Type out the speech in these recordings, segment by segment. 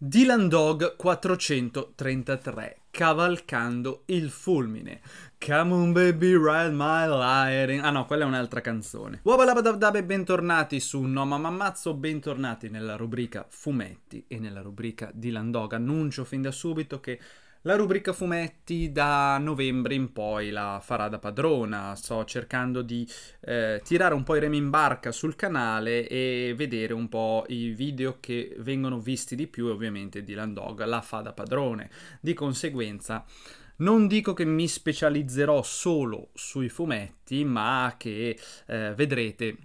Dylan Dog 433 Cavalcando il fulmine Come on baby ride my lighting Ah no, quella è un'altra canzone Wabalabadabdab e bentornati su No Mamma Mazzo Bentornati nella rubrica fumetti e nella rubrica Dylan Dog Annuncio fin da subito che la rubrica fumetti da novembre in poi la farà da padrona, sto cercando di eh, tirare un po' i remi in barca sul canale e vedere un po' i video che vengono visti di più ovviamente Dylan Dog la fa da padrone, di conseguenza non dico che mi specializzerò solo sui fumetti ma che eh, vedrete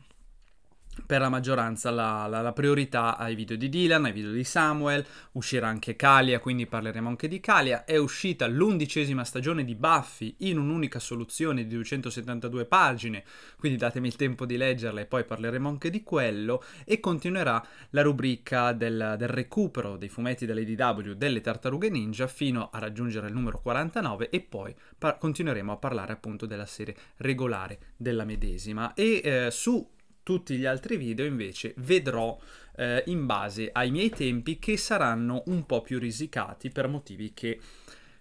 per la maggioranza la, la, la, priorità ai video di Dylan, ai video di Samuel, uscirà anche Kalia, quindi parleremo anche di Kalia, è uscita l'undicesima stagione di Buffy in un'unica soluzione di 272 pagine, quindi datemi il tempo di leggerla e poi parleremo anche di quello, e continuerà la rubrica del, del recupero dei fumetti dell'ADW delle tartarughe ninja fino a raggiungere il numero 49 e poi par- continueremo a parlare appunto della serie regolare della medesima. E eh, su tutti gli altri video invece vedrò eh, in base ai miei tempi che saranno un po' più risicati per motivi che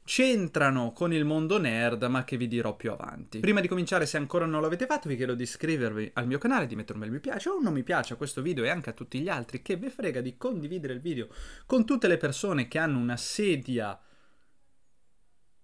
c'entrano con il mondo nerd ma che vi dirò più avanti. Prima di cominciare se ancora non l'avete fatto vi chiedo di iscrivervi al mio canale, di mettere un bel mi piace o un non mi piace a questo video e anche a tutti gli altri che vi frega di condividere il video con tutte le persone che hanno una sedia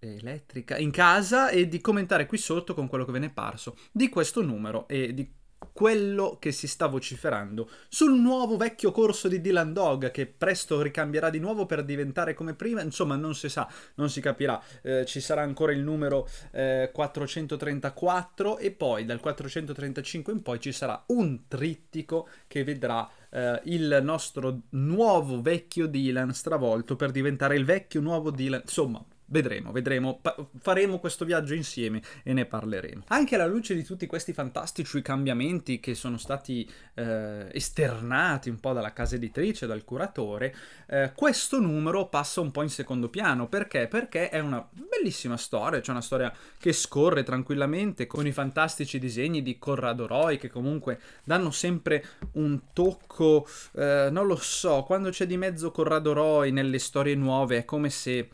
elettrica in casa e di commentare qui sotto con quello che ve ne è parso di questo numero e di quello che si sta vociferando sul nuovo vecchio corso di Dylan Dog che presto ricambierà di nuovo per diventare come prima, insomma non si sa, non si capirà, eh, ci sarà ancora il numero eh, 434 e poi dal 435 in poi ci sarà un trittico che vedrà eh, il nostro nuovo vecchio Dylan stravolto per diventare il vecchio nuovo Dylan, insomma Vedremo, vedremo, pa- faremo questo viaggio insieme e ne parleremo. Anche alla luce di tutti questi fantastici cambiamenti che sono stati eh, esternati un po' dalla casa editrice, dal curatore, eh, questo numero passa un po' in secondo piano. Perché? Perché è una bellissima storia, cioè una storia che scorre tranquillamente con i fantastici disegni di Corrado Roy che comunque danno sempre un tocco, eh, non lo so, quando c'è di mezzo Corrado Roy nelle storie nuove è come se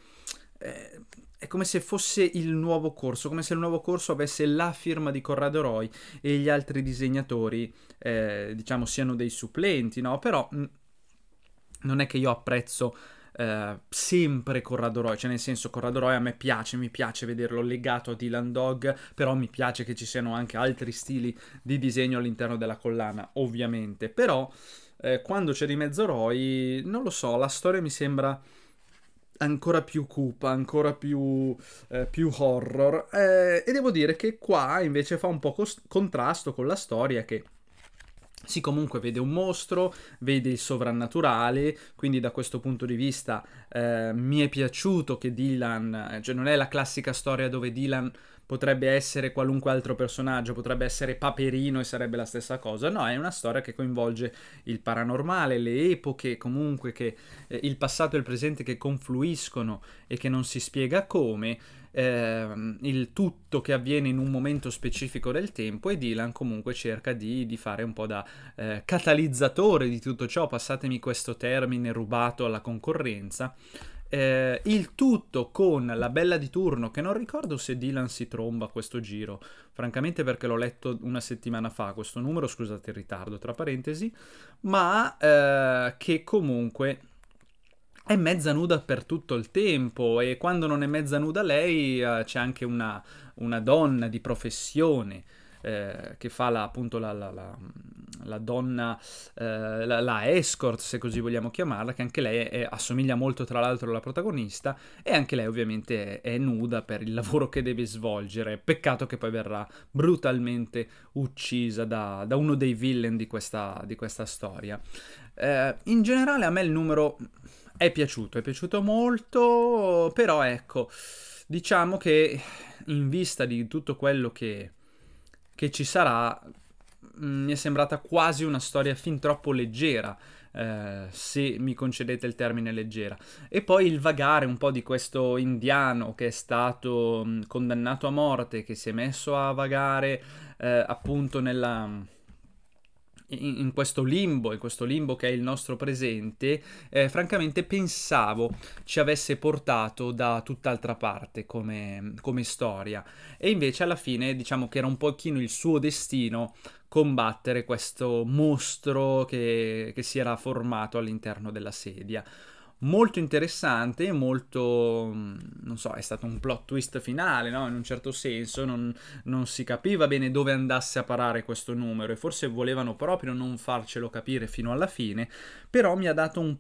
eh, è come se fosse il nuovo corso, come se il nuovo corso avesse la firma di Corrado Roy e gli altri disegnatori, eh, diciamo, siano dei supplenti, no? Però mm, non è che io apprezzo Uh, sempre Corrado Roy, cioè nel senso Corrado Roy a me piace, mi piace vederlo legato a Dylan Dog, però mi piace che ci siano anche altri stili di disegno all'interno della collana, ovviamente, però eh, quando c'è di mezzo Roy, non lo so, la storia mi sembra ancora più cupa, ancora più, eh, più horror. Eh, e devo dire che qua invece fa un po' cost- contrasto con la storia che si comunque vede un mostro, vede il sovrannaturale, quindi da questo punto di vista eh, mi è piaciuto che Dylan, eh, cioè non è la classica storia dove Dylan potrebbe essere qualunque altro personaggio, potrebbe essere Paperino e sarebbe la stessa cosa. No, è una storia che coinvolge il paranormale, le epoche, comunque che eh, il passato e il presente che confluiscono e che non si spiega come. Eh, il tutto che avviene in un momento specifico del tempo e Dylan comunque cerca di, di fare un po' da eh, catalizzatore di tutto ciò, passatemi questo termine rubato alla concorrenza, eh, il tutto con la bella di turno, che non ricordo se Dylan si tromba questo giro, francamente perché l'ho letto una settimana fa, questo numero, scusate il ritardo, tra parentesi, ma eh, che comunque è mezza nuda per tutto il tempo e quando non è mezza nuda lei eh, c'è anche una, una donna di professione eh, che fa la, appunto la, la, la, mm, la donna, eh, la, escort se così vogliamo chiamarla, che anche lei è, assomiglia molto tra l'altro alla protagonista e anche lei ovviamente è, è nuda per il lavoro che deve svolgere, peccato che poi verrà brutalmente uccisa da, da uno dei villain di questa, di questa storia. Eh, in generale a me il numero è piaciuto, è piaciuto molto, però ecco, diciamo che in vista di tutto quello che che ci sarà mm, mi è sembrata quasi una storia fin troppo leggera, eh, se mi concedete il termine leggera. E poi il vagare un po' di questo indiano che è stato mm, condannato a morte, che si è messo a vagare eh, appunto nella mm, in, in, questo limbo, in questo limbo che è il nostro presente, eh, francamente pensavo ci avesse portato da tutt'altra parte come, come storia. E invece alla fine diciamo che era un pochino il suo destino combattere questo mostro che, che si era formato all'interno della sedia molto interessante, molto, mm, non so, è stato un plot twist finale, no? In un certo senso non, non, si capiva bene dove andasse a parare questo numero e forse volevano proprio non farcelo capire fino alla fine, però mi ha dato un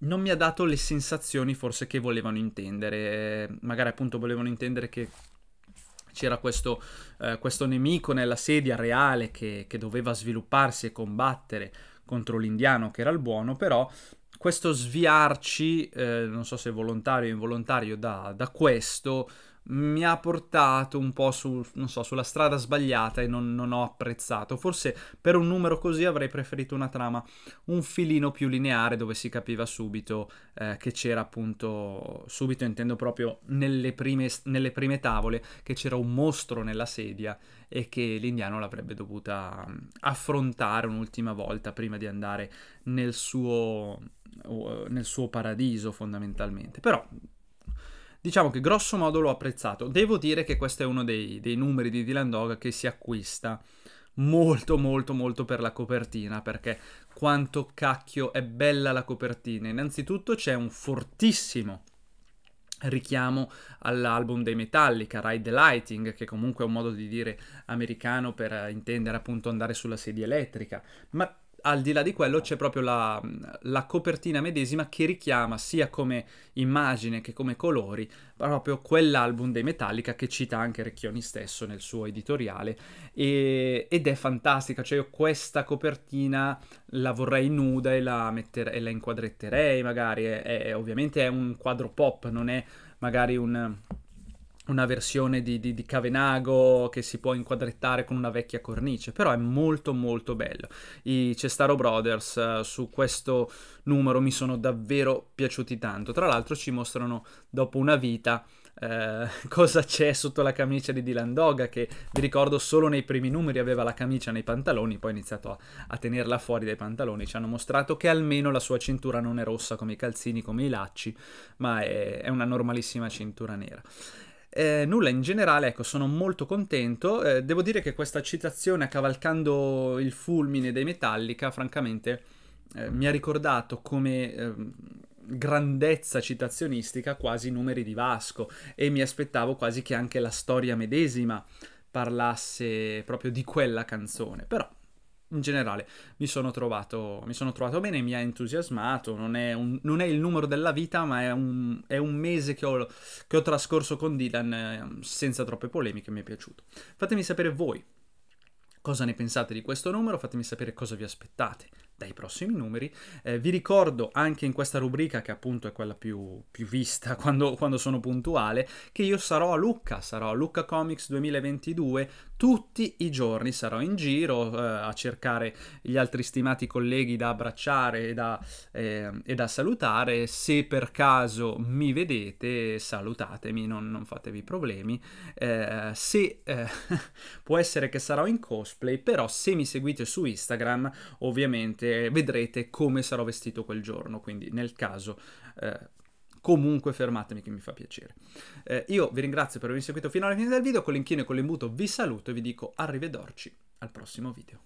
non mi ha dato le sensazioni forse che volevano intendere, magari appunto volevano intendere che c'era questo, eh, questo, nemico nella sedia reale che, che, doveva svilupparsi e combattere contro l'indiano che era il buono, però questo sviarci, eh, non so se volontario o involontario, da, da, questo mi ha portato un po' su, so, sulla strada sbagliata e non, non, ho apprezzato. Forse per un numero così avrei preferito una trama un filino più lineare dove si capiva subito eh, che c'era appunto, subito intendo proprio nelle prime, nelle prime tavole, che c'era un mostro nella sedia e che l'indiano l'avrebbe dovuta mm, affrontare un'ultima volta prima di andare nel suo, nel suo paradiso fondamentalmente. Però diciamo che grosso modo l'ho apprezzato. Devo dire che questo è uno dei, dei numeri di Dylan Dog che si acquista molto molto molto per la copertina perché quanto cacchio è bella la copertina. Innanzitutto c'è un fortissimo richiamo all'album dei Metallica, Ride the Lighting, che comunque è un modo di dire americano per intendere appunto andare sulla sedia elettrica, ma al di là di quello c'è proprio la, la, copertina medesima che richiama sia come immagine che come colori proprio quell'album dei Metallica che cita anche Recchioni stesso nel suo editoriale e, ed è fantastica, cioè io questa copertina la vorrei nuda e la, metter- e la inquadretterei magari, è, è, ovviamente è un quadro pop, non è magari un una versione di, di, di, Cavenago che si può inquadrettare con una vecchia cornice, però è molto molto bello. I Cestaro Brothers uh, su questo numero mi sono davvero piaciuti tanto, tra l'altro ci mostrano dopo una vita uh, cosa c'è sotto la camicia di Dylan Doga che vi ricordo solo nei primi numeri aveva la camicia nei pantaloni, poi ha iniziato a, a tenerla fuori dai pantaloni, ci hanno mostrato che almeno la sua cintura non è rossa come i calzini, come i lacci, ma è, è una normalissima cintura nera. Eh, nulla, in generale, ecco, sono molto contento. Eh, devo dire che questa citazione a cavalcando il fulmine dei Metallica, francamente, eh, mi ha ricordato come ehm, grandezza citazionistica quasi i numeri di Vasco e mi aspettavo quasi che anche la storia medesima parlasse proprio di quella canzone. Però in generale mi sono, trovato, mi sono trovato, bene, mi ha entusiasmato, non è, un, non è, il numero della vita, ma è un, è un mese che ho, che ho, trascorso con Dylan ehm, senza troppe polemiche, mi è piaciuto. Fatemi sapere voi cosa ne pensate di questo numero, fatemi sapere cosa vi aspettate dai prossimi numeri. Eh, vi ricordo anche in questa rubrica, che appunto è quella più, più vista quando, quando sono puntuale, che io sarò a Lucca, sarò a Lucca Comics 2022 tutti i giorni sarò in giro eh, a cercare gli altri stimati colleghi da abbracciare e da, eh, e da salutare. Se per caso mi vedete, salutatemi, non, non fatevi problemi. Eh, se eh, può essere che sarò in cosplay, però se mi seguite su Instagram, ovviamente vedrete come sarò vestito quel giorno. Quindi nel caso eh, comunque fermatemi che mi fa piacere. Eh, io vi ringrazio per avermi seguito fino alla fine del video, con l'inchino e con l'imbuto vi saluto e vi dico arrivederci al prossimo video.